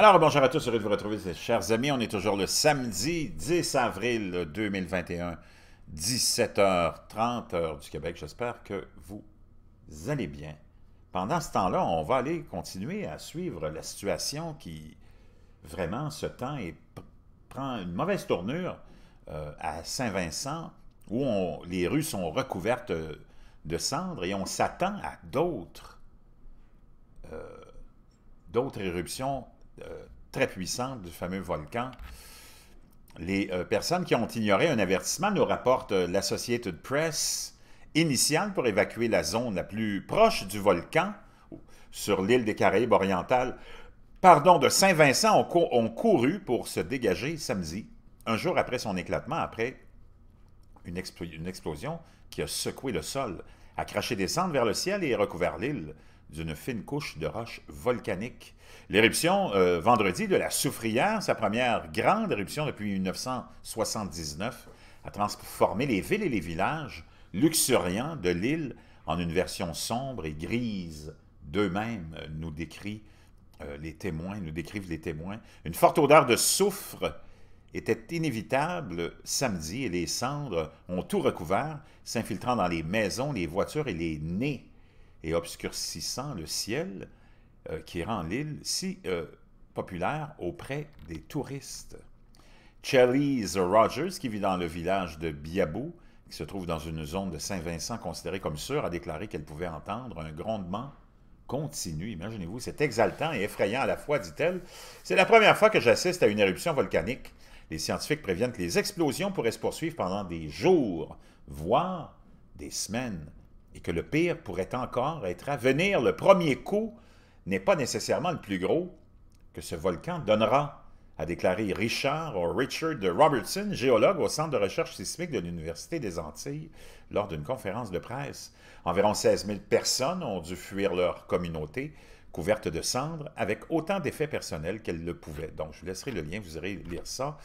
Alors, bonjour à tous, heureux de vous retrouver, chers amis. On est toujours le samedi 10 avril 2021, 17h30 heure du Québec. J'espère que vous allez bien. Pendant ce temps-là, on va aller continuer à suivre la situation qui, vraiment, se tend et prend une mauvaise tournure euh, à Saint-Vincent, où les rues sont recouvertes euh, de cendres et on s'attend à d'autres euh, d'autres éruptions euh, très puissante du fameux volcan. Les euh, personnes qui ont ignoré un avertissement nous rapportent euh, l'Associated Press initiale pour évacuer la zone la plus proche du volcan sur l'île des Caraïbes orientales. Pardon, de Saint-Vincent ont, couru pour se dégager samedi, un jour après son éclatement, après une, une explosion qui a secoué le sol, a craché des cendres vers le ciel et recouvert l'île d'une fine couche de roche volcanique. L'éruption euh, vendredi de la Soufrière, sa première grande éruption depuis 1979, a transformé les villes et les villages luxuriants de l'île en une version sombre et grise. D'eux-mêmes euh, nous décrit euh, les témoins, nous décrivent les témoins. Une forte odeur de soufre était inévitable samedi et les cendres ont tout recouvert, s'infiltrant dans les maisons, les voitures et les nez et obscurcissant le ciel euh, qui rend l'île si euh, populaire auprès des touristes. Chalice Rogers, qui vit dans le village de Biabou, qui se trouve dans une zone de Saint-Vincent considérée comme sûre, a déclaré qu'elle pouvait entendre un grondement continu. Imaginez-vous, c'est exaltant et effrayant à la fois, dit-elle. C'est la première fois que j'assiste à une éruption volcanique. Les scientifiques préviennent que les explosions pourraient se poursuivre pendant des jours, voire des semaines et que le pire pourrait encore être à venir. Le premier coup n'est pas nécessairement le plus gros que ce volcan donnera, a déclaré Richard ou Richard Robertson, géologue au Centre de recherche sismique de l'Université des Antilles, lors d'une conférence de presse. Environ 16 000 personnes ont dû fuir leur communauté, couverte de cendres, avec autant d'effets personnels qu'elles le pouvaient. Donc, je vous laisserai le lien, vous irez lire ça.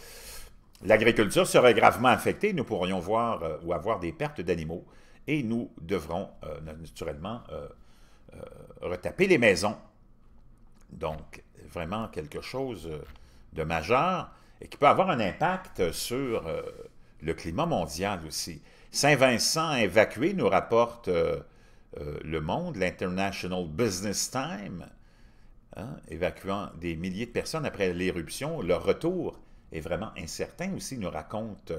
L'agriculture serait gravement affectée. Nous pourrions voir euh, ou avoir des pertes d'animaux, et nous devrons euh, naturellement euh, euh, retaper les maisons. Donc, vraiment quelque chose de majeur et qui peut avoir un impact sur le climat mondial aussi. Saint-Vincent évacué nous rapporte le monde, l'International Business Time, hein, évacuant des milliers de personnes après l'éruption. Leur retour est vraiment incertain aussi, nous raconte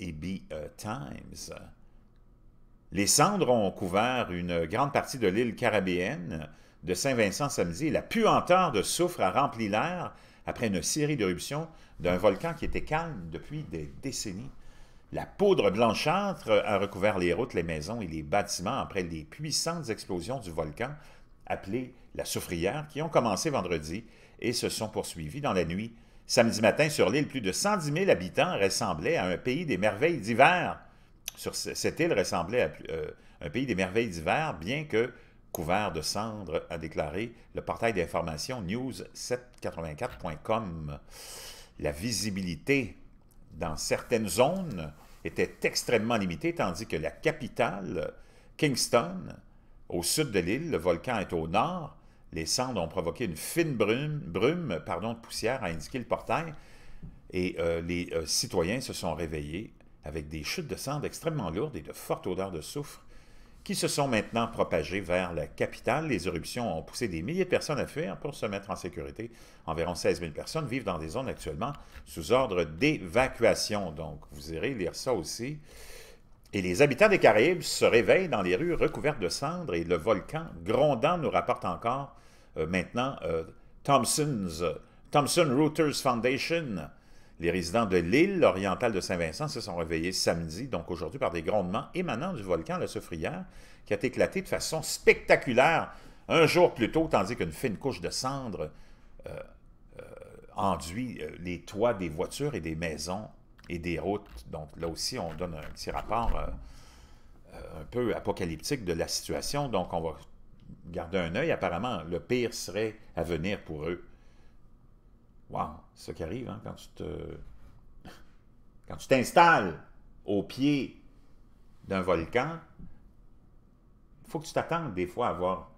EB Times. Les cendres ont couvert une grande partie de l'île carabéenne de Saint-Vincent-Samedi. La puanteur de soufre a rempli l'air après une série d'éruptions d'un volcan qui était calme depuis des décennies. La poudre blanchâtre a recouvert les routes, les maisons et les bâtiments après les puissantes explosions du volcan appelées la soufrière qui ont commencé vendredi et se sont poursuivies dans la nuit. Samedi matin, sur l'île, plus de 110 000 habitants ressemblaient à un pays des merveilles d'hiver sur cette île ressemblait à euh, un pays des merveilles d'hiver, bien que couvert de cendres, a déclaré le portail d'information news784.com. La visibilité dans certaines zones était extrêmement limitée, tandis que la capitale, Kingston, au sud de l'île, le volcan est au nord, les cendres ont provoqué une fine brume, brume pardon, de poussière, a indiqué le portail, et euh, les euh, citoyens se sont réveillés avec des chutes de cendres extrêmement lourdes et de fortes odeurs de soufre, qui se sont maintenant propagées vers la capitale. Les éruptions ont poussé des milliers de personnes à fuir pour se mettre en sécurité. Environ 16 000 personnes vivent dans des zones actuellement sous ordre d'évacuation. Donc, vous irez lire ça aussi. Et les habitants des Caraïbes se réveillent dans les rues recouvertes de cendres et le volcan grondant nous rapporte encore euh, maintenant euh, Thomson's, euh, Thomson Reuters Foundation les résidents de l'île orientale de Saint-Vincent se sont réveillés samedi, donc aujourd'hui, par des grondements émanant du volcan La Soufrière, qui a éclaté de façon spectaculaire un jour plus tôt, tandis qu'une fine couche de cendres euh, euh, enduit euh, les toits des voitures et des maisons et des routes. Donc là aussi, on donne un petit rapport un peu apocalyptique de la situation. Donc on va garder un œil. Apparemment, le pire serait à venir pour eux. Wow, c'est ça qui arrive hein, quand tu te. Quand tu t'installes au pied d'un volcan, il faut que tu t'attendes des fois à avoir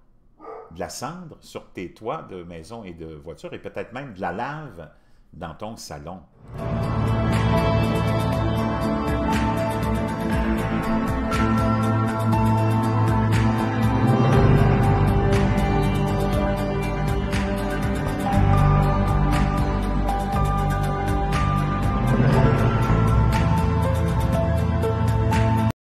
de la cendre sur tes toits de maison et de voiture et peut-être même de la lave dans ton salon.